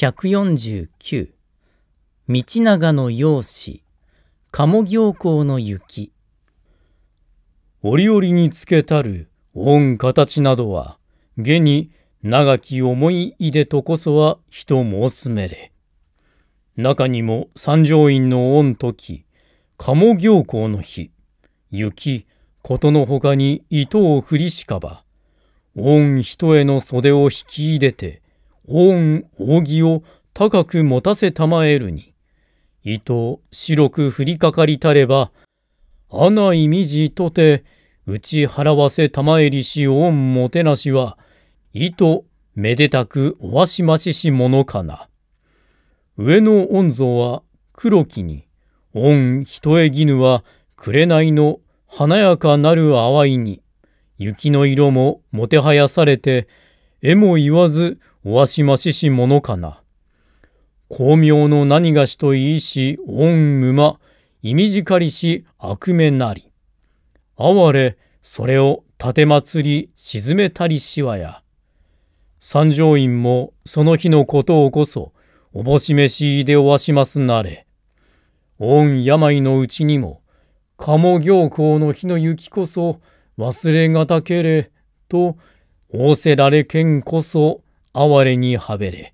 149道長の容姿鴨行幸の雪折々につけたる御形などは下に長き思い出でとこそは人申すめれ中にも三条院の御時鴨行幸の日雪ことのほかに糸を振りしかば御人への袖を引き入れて恩扇を高く持たせたまえるに糸白く降りかかりたればあないみじとて打ち払わせたまえりし恩もてなしは糸めでたくおわしまししものかな。上の恩蔵は黒木に恩人え絹は紅の華やかなる淡いに雪の色ももてはやされてえも言わず、おわしまししものかな。巧妙の何がしといいし、恩沼意味じかりし、悪目なり。哀れ、それをまつり、沈めたりしわや。三条院も、その日のことをこそ、おぼしめしいでおわしますなれ。恩病のうちにも、鴨行行の日の雪こそ、忘れがたけれ、と、仰せられけんこそ哀れにはべれ。